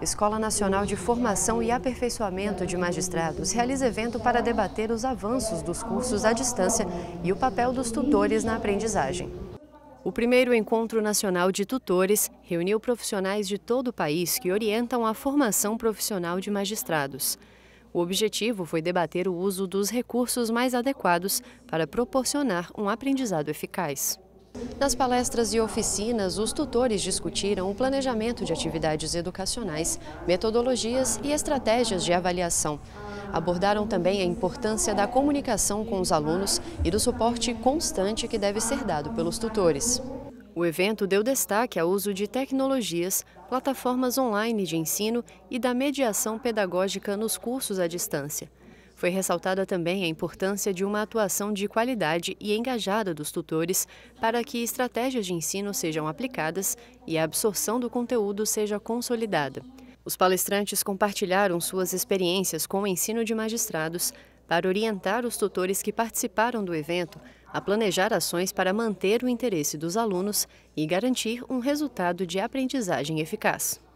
Escola Nacional de Formação e Aperfeiçoamento de Magistrados realiza evento para debater os avanços dos cursos à distância e o papel dos tutores na aprendizagem. O primeiro Encontro Nacional de Tutores reuniu profissionais de todo o país que orientam a formação profissional de magistrados. O objetivo foi debater o uso dos recursos mais adequados para proporcionar um aprendizado eficaz. Nas palestras e oficinas, os tutores discutiram o planejamento de atividades educacionais, metodologias e estratégias de avaliação. Abordaram também a importância da comunicação com os alunos e do suporte constante que deve ser dado pelos tutores. O evento deu destaque ao uso de tecnologias, plataformas online de ensino e da mediação pedagógica nos cursos à distância. Foi ressaltada também a importância de uma atuação de qualidade e engajada dos tutores para que estratégias de ensino sejam aplicadas e a absorção do conteúdo seja consolidada. Os palestrantes compartilharam suas experiências com o ensino de magistrados para orientar os tutores que participaram do evento a planejar ações para manter o interesse dos alunos e garantir um resultado de aprendizagem eficaz.